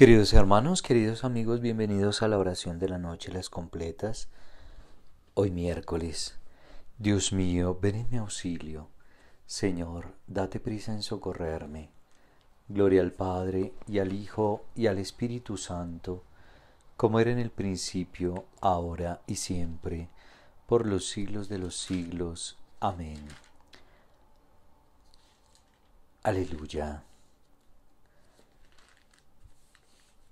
Queridos hermanos, queridos amigos, bienvenidos a la oración de la noche, las completas. Hoy miércoles. Dios mío, ven en mi auxilio. Señor, date prisa en socorrerme. Gloria al Padre, y al Hijo, y al Espíritu Santo, como era en el principio, ahora y siempre, por los siglos de los siglos. Amén. Aleluya.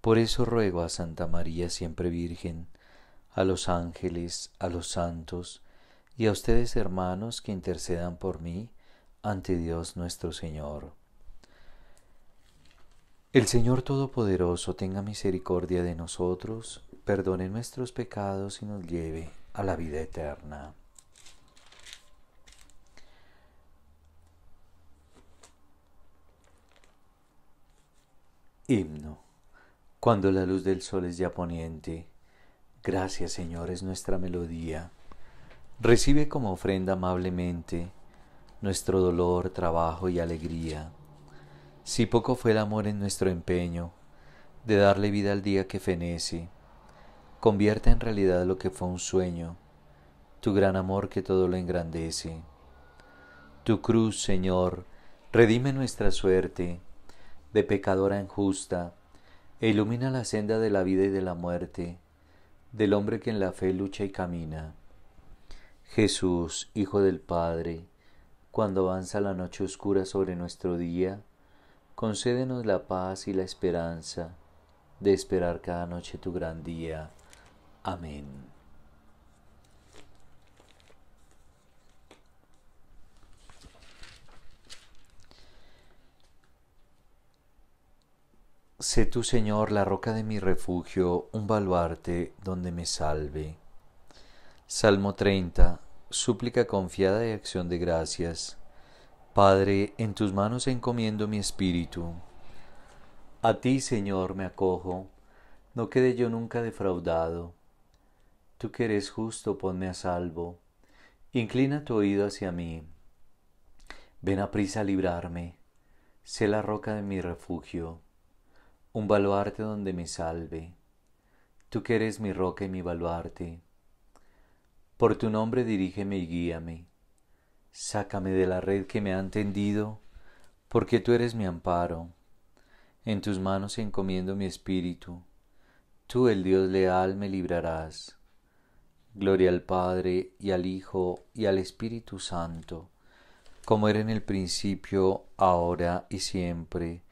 Por eso ruego a Santa María siempre Virgen, a los ángeles, a los santos y a ustedes hermanos que intercedan por mí ante Dios nuestro Señor. El Señor Todopoderoso tenga misericordia de nosotros, perdone nuestros pecados y nos lleve a la vida eterna. Himno cuando la luz del sol es ya poniente. Gracias Señor es nuestra melodía. Recibe como ofrenda amablemente nuestro dolor, trabajo y alegría. Si poco fue el amor en nuestro empeño de darle vida al día que fenece, convierte en realidad lo que fue un sueño, tu gran amor que todo lo engrandece. Tu cruz, Señor, redime nuestra suerte, de pecadora injusta, e ilumina la senda de la vida y de la muerte del hombre que en la fe lucha y camina. Jesús, Hijo del Padre, cuando avanza la noche oscura sobre nuestro día, concédenos la paz y la esperanza de esperar cada noche tu gran día. Amén. Sé tú, Señor, la roca de mi refugio, un baluarte donde me salve. Salmo 30. Súplica confiada y acción de gracias. Padre, en tus manos encomiendo mi espíritu. A ti, Señor, me acojo, no quede yo nunca defraudado. Tú que eres justo, ponme a salvo. Inclina tu oído hacia mí. Ven a prisa a librarme. Sé la roca de mi refugio un baluarte donde me salve. Tú que eres mi roca y mi baluarte. Por tu nombre dirígeme y guíame. Sácame de la red que me han tendido, porque tú eres mi amparo. En tus manos encomiendo mi espíritu. Tú, el Dios leal, me librarás. Gloria al Padre y al Hijo y al Espíritu Santo, como era en el principio, ahora y siempre,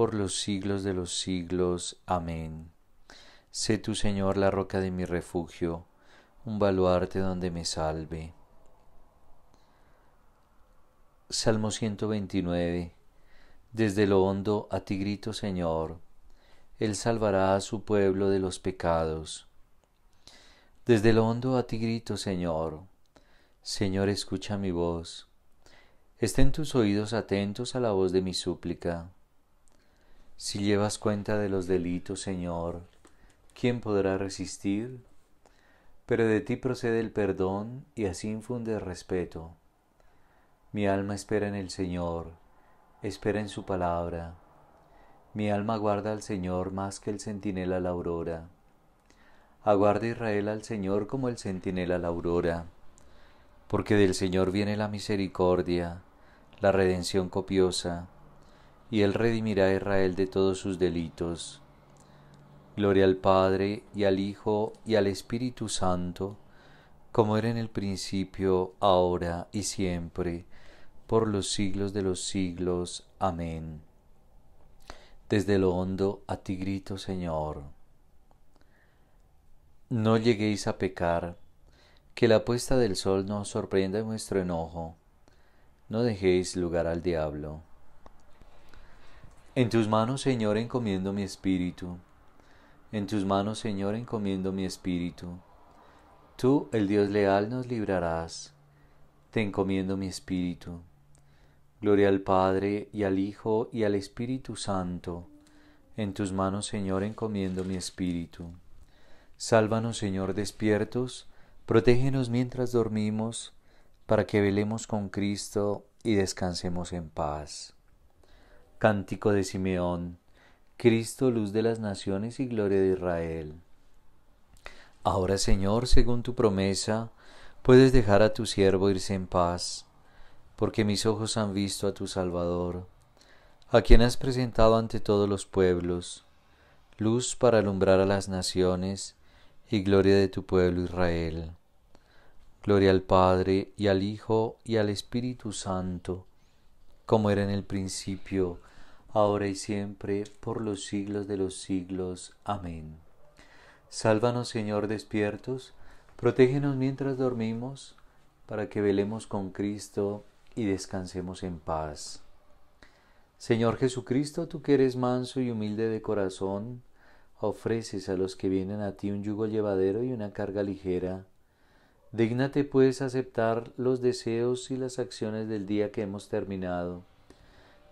por los siglos de los siglos. Amén. Sé tu Señor la roca de mi refugio, un baluarte donde me salve. Salmo 129. Desde lo hondo a ti grito, Señor. Él salvará a su pueblo de los pecados. Desde lo hondo a ti grito, Señor. Señor, escucha mi voz. Estén tus oídos atentos a la voz de mi súplica. Si llevas cuenta de los delitos, Señor, ¿quién podrá resistir? Pero de ti procede el perdón y así infunde el respeto. Mi alma espera en el Señor, espera en su palabra. Mi alma guarda al Señor más que el centinela la aurora. Aguarda Israel al Señor como el centinela la aurora, porque del Señor viene la misericordia, la redención copiosa y Él redimirá a Israel de todos sus delitos. Gloria al Padre, y al Hijo, y al Espíritu Santo, como era en el principio, ahora y siempre, por los siglos de los siglos. Amén. Desde lo hondo a ti grito, Señor. No lleguéis a pecar, que la puesta del sol no sorprenda en vuestro enojo. No dejéis lugar al diablo. En tus manos, Señor, encomiendo mi espíritu. En tus manos, Señor, encomiendo mi espíritu. Tú, el Dios leal, nos librarás. Te encomiendo mi espíritu. Gloria al Padre y al Hijo y al Espíritu Santo. En tus manos, Señor, encomiendo mi espíritu. Sálvanos, Señor, despiertos, protégenos mientras dormimos, para que velemos con Cristo y descansemos en paz. Cántico de Simeón, Cristo, luz de las naciones y gloria de Israel. Ahora, Señor, según tu promesa, puedes dejar a tu siervo irse en paz, porque mis ojos han visto a tu Salvador, a quien has presentado ante todos los pueblos, luz para alumbrar a las naciones y gloria de tu pueblo Israel. Gloria al Padre y al Hijo y al Espíritu Santo, como era en el principio, ahora y siempre, por los siglos de los siglos. Amén. Sálvanos, Señor, despiertos, protégenos mientras dormimos, para que velemos con Cristo y descansemos en paz. Señor Jesucristo, tú que eres manso y humilde de corazón, ofreces a los que vienen a ti un yugo llevadero y una carga ligera. Dígnate pues aceptar los deseos y las acciones del día que hemos terminado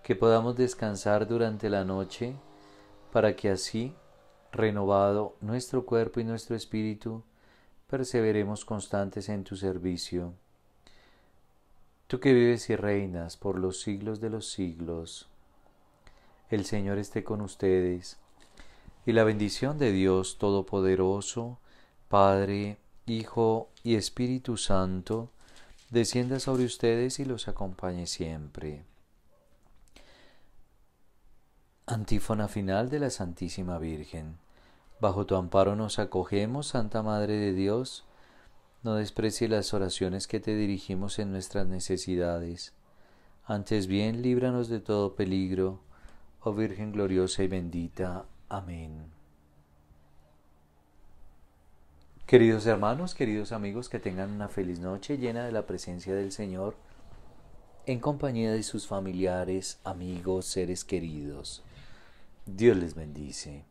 que podamos descansar durante la noche, para que así, renovado nuestro cuerpo y nuestro espíritu, perseveremos constantes en tu servicio. Tú que vives y reinas por los siglos de los siglos, el Señor esté con ustedes, y la bendición de Dios Todopoderoso, Padre, Hijo y Espíritu Santo, descienda sobre ustedes y los acompañe siempre. Antífona final de la Santísima Virgen. Bajo tu amparo nos acogemos, Santa Madre de Dios. No desprecie las oraciones que te dirigimos en nuestras necesidades. Antes bien, líbranos de todo peligro, oh Virgen gloriosa y bendita. Amén. Queridos hermanos, queridos amigos, que tengan una feliz noche llena de la presencia del Señor en compañía de sus familiares, amigos, seres queridos. Dios les bendice.